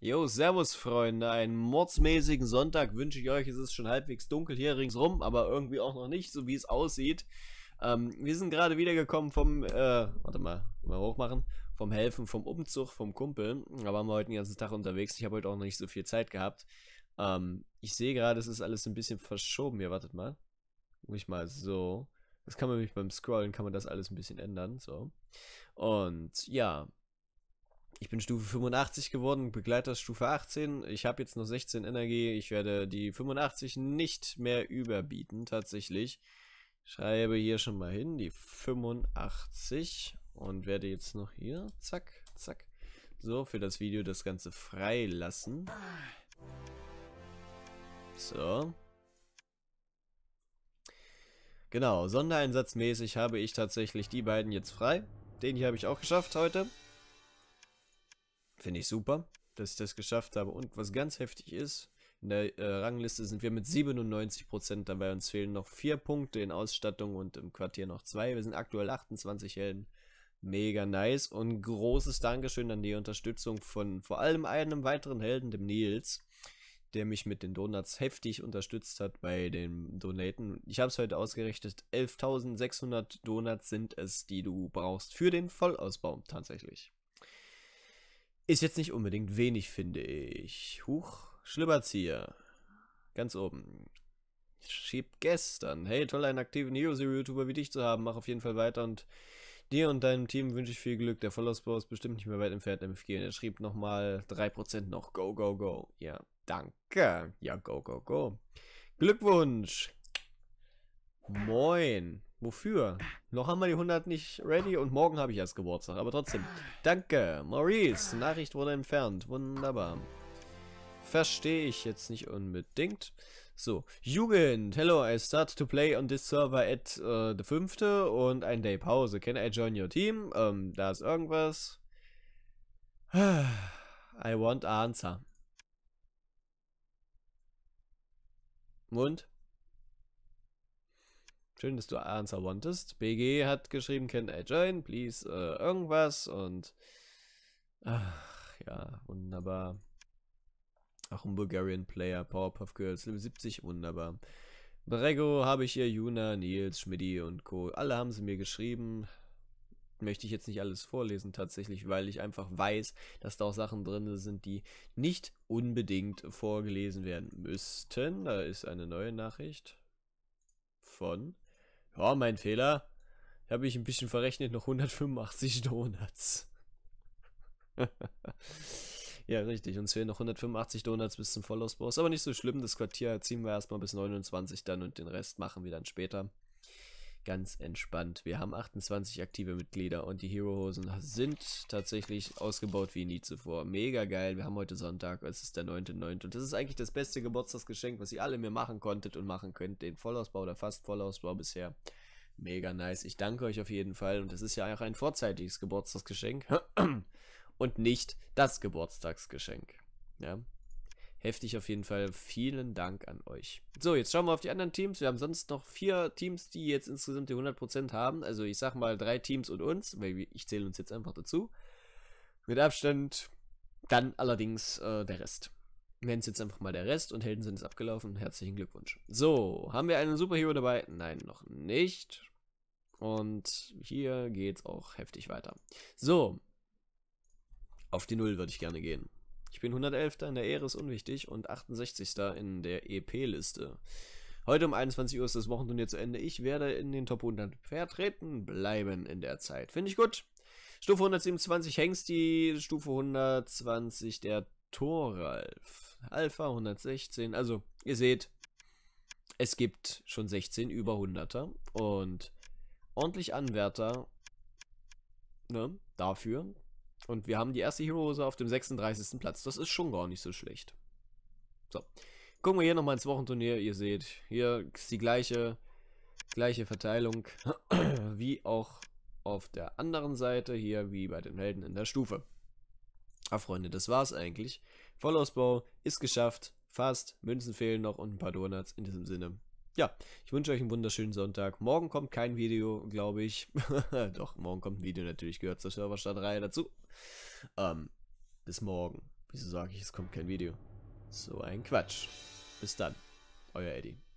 Jo, servus Freunde, einen mordsmäßigen Sonntag wünsche ich euch. Es ist schon halbwegs dunkel hier ringsrum, aber irgendwie auch noch nicht, so wie es aussieht. Ähm, wir sind gerade wiedergekommen vom, äh, warte mal, mal hochmachen, vom Helfen, vom Umzug, vom Kumpel. Da waren wir heute den ganzen Tag unterwegs, ich habe heute auch noch nicht so viel Zeit gehabt. Ähm, ich sehe gerade, es ist alles ein bisschen verschoben hier, wartet mal. Muss ich mal so. Das kann man nämlich beim Scrollen, kann man das alles ein bisschen ändern, so. Und ja, ich bin Stufe 85 geworden, Begleiter Stufe 18. Ich habe jetzt noch 16 Energie. Ich werde die 85 nicht mehr überbieten, tatsächlich. Ich Schreibe hier schon mal hin, die 85. Und werde jetzt noch hier, zack, zack. So, für das Video das Ganze freilassen. So. Genau, sondereinsatzmäßig habe ich tatsächlich die beiden jetzt frei. Den hier habe ich auch geschafft heute. Finde ich super, dass ich das geschafft habe. Und was ganz heftig ist, in der äh, Rangliste sind wir mit 97% dabei. Uns fehlen noch 4 Punkte in Ausstattung und im Quartier noch 2. Wir sind aktuell 28 Helden. Mega nice und großes Dankeschön an die Unterstützung von vor allem einem weiteren Helden, dem Nils, der mich mit den Donuts heftig unterstützt hat bei den Donaten. Ich habe es heute ausgerechnet, 11.600 Donuts sind es, die du brauchst für den Vollausbau tatsächlich. Ist jetzt nicht unbedingt wenig, finde ich. Huch, Schlimmerzieher. Ganz oben. Schieb gestern. Hey, toll, einen aktiven Hero-Zero-YouTuber wie dich zu haben. Mach auf jeden Fall weiter und dir und deinem Team wünsche ich viel Glück. Der Followersbau ist bestimmt nicht mehr weit entfernt, MFG. Und er schrieb nochmal 3% noch. Go, go, go. Ja, danke. Ja, go, go, go. Glückwunsch. Moin. Wofür? Noch haben wir die 100 nicht ready und morgen habe ich erst Geburtstag. Aber trotzdem. Danke, Maurice. Nachricht wurde entfernt. Wunderbar. Verstehe ich jetzt nicht unbedingt. So, Jugend. Hello, I start to play on this server at äh, the 5. und ein Day Pause. Can I join your team? Ähm, da ist irgendwas. I want answer. Und? Schön, dass du Answer wantest. BG hat geschrieben, can I join, please, äh, irgendwas und ach ja, wunderbar. Auch ein Bulgarian Player, Powerpuff Girls, Level 70, wunderbar. Brego habe ich hier, Juna, Nils, Schmidti und Co. Alle haben sie mir geschrieben. Möchte ich jetzt nicht alles vorlesen tatsächlich, weil ich einfach weiß, dass da auch Sachen drin sind, die nicht unbedingt vorgelesen werden müssten. Da ist eine neue Nachricht von ja, mein Fehler, habe ich ein bisschen verrechnet, noch 185 Donuts. ja, richtig, uns fehlen noch 185 Donuts bis zum Vollausbau. Ist aber nicht so schlimm, das Quartier ziehen wir erstmal bis 29 dann und den Rest machen wir dann später ganz entspannt. Wir haben 28 aktive Mitglieder und die Hero-Hosen sind tatsächlich ausgebaut wie nie zuvor. Mega geil. Wir haben heute Sonntag, es ist der 9.9. Und das ist eigentlich das beste Geburtstagsgeschenk, was ihr alle mir machen konntet und machen könnt. Den Vollausbau oder fast Vollausbau bisher. Mega nice. Ich danke euch auf jeden Fall. Und das ist ja auch ein vorzeitiges Geburtstagsgeschenk. Und nicht das Geburtstagsgeschenk. Ja, Heftig auf jeden Fall. Vielen Dank an euch. So, jetzt schauen wir auf die anderen Teams. Wir haben sonst noch vier Teams, die jetzt insgesamt die 100% haben. Also ich sag mal drei Teams und uns, weil ich zähle uns jetzt einfach dazu. Mit Abstand dann allerdings äh, der Rest. Nennen es jetzt einfach mal der Rest und Helden sind es abgelaufen. Herzlichen Glückwunsch. So, haben wir einen Superhero dabei? Nein, noch nicht. Und hier geht's auch heftig weiter. So, auf die Null würde ich gerne gehen. Ich bin 111. in der Ehre ist unwichtig und 68. in der EP-Liste. Heute um 21 Uhr ist das Wochenturnier zu Ende. Ich werde in den Top 100 vertreten bleiben in der Zeit. Finde ich gut. Stufe 127 Hengst, die Stufe 120 der Toralf. Alpha 116. Also, ihr seht, es gibt schon 16 über 100er und ordentlich Anwärter ne, dafür, und wir haben die erste Hero-Hose auf dem 36. Platz. Das ist schon gar nicht so schlecht. So. Gucken wir hier nochmal ins Wochenturnier. Ihr seht, hier ist die gleiche, gleiche Verteilung wie auch auf der anderen Seite. Hier wie bei den Helden in der Stufe. Ah, Freunde, das war's eigentlich. Vollausbau ist geschafft. Fast. Münzen fehlen noch und ein paar Donuts. In diesem Sinne ja, ich wünsche euch einen wunderschönen Sonntag. Morgen kommt kein Video, glaube ich. Doch, morgen kommt ein Video, natürlich gehört zur Serverstadtreihe dazu. Ähm, bis morgen. Wieso sage ich, es kommt kein Video? So ein Quatsch. Bis dann, euer Eddie.